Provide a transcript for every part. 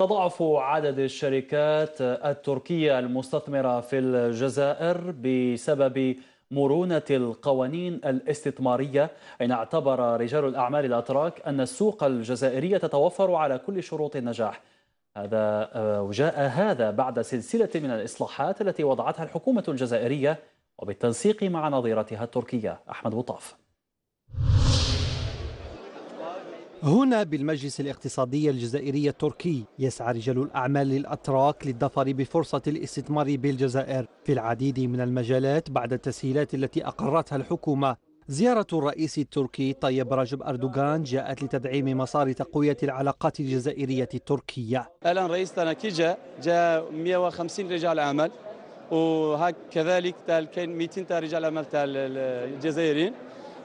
تضاعف عدد الشركات التركية المستثمرة في الجزائر بسبب مرونة القوانين الاستثمارية حين اعتبر رجال الأعمال الأتراك أن السوق الجزائرية تتوفر على كل شروط النجاح هذا آه، وجاء هذا بعد سلسلة من الإصلاحات التي وضعتها الحكومة الجزائرية وبالتنسيق مع نظيرتها التركية أحمد بطاف هنا بالمجلس الاقتصادي الجزائري التركي يسعى رجال الأعمال الأتراك للظفر بفرصة الاستثمار بالجزائر في العديد من المجالات بعد التسهيلات التي أقرتها الحكومة زيارة الرئيس التركي طيب رجب أردوغان جاءت لتدعيم مسار تقوية العلاقات الجزائرية التركية الآن رئيس كي جاء جاء 150 رجال أعمال وهكذلك كاين 200 رجال أعمال الجزائريين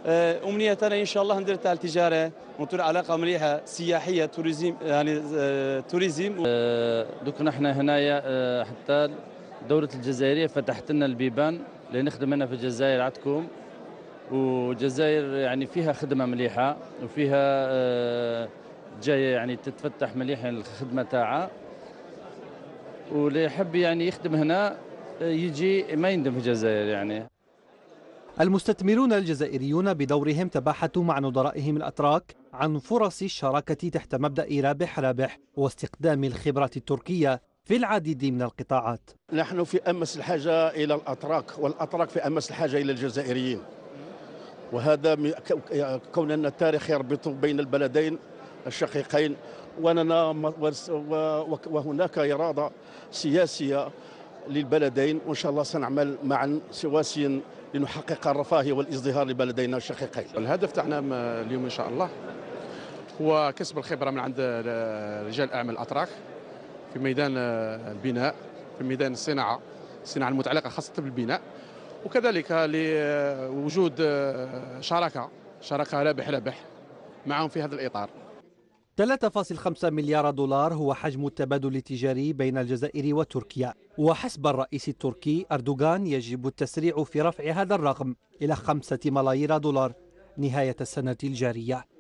آه، امنيتنا ان شاء الله ندير تاع التجاره ونطور علاقه مليحه سياحيه توريزم يعني آه، توريزم آه، دوك نحن هنايا حتى دورة الجزائرية فتحت لنا البيبان لنخدم هنا في الجزائر عندكم والجزائر يعني فيها خدمة مليحة وفيها جاية يعني تتفتح مليح الخدمة تاعها واللي يحب يعني يخدم هنا يجي ما يندم في الجزائر يعني المستثمرون الجزائريون بدورهم تباحثوا مع نظرائهم الأتراك عن فرص الشراكة تحت مبدأ رابح رابح واستقدام الخبرة التركية في العديد من القطاعات نحن في أمس الحاجة إلى الأتراك والأتراك في أمس الحاجة إلى الجزائريين وهذا كون أن التاريخ يربط بين البلدين الشقيقين وأننا وهناك إرادة سياسية للبلدين وإن شاء الله سنعمل معا سواسيا لنحقق الرفاهيه والازدهار لبلدينا الشقيقين الهدف تاعنا اليوم إن شاء الله هو كسب الخبرة من عند رجال الأعمال الأتراك في ميدان البناء في ميدان الصناعة الصناعة المتعلقة خاصة بالبناء وكذلك لوجود شراكة شراكة رابح رابح معهم في هذا الإطار 3.5 مليار دولار هو حجم التبادل التجاري بين الجزائر وتركيا وحسب الرئيس التركي أردوغان يجب التسريع في رفع هذا الرقم إلى 5 ملايير دولار نهاية السنة الجارية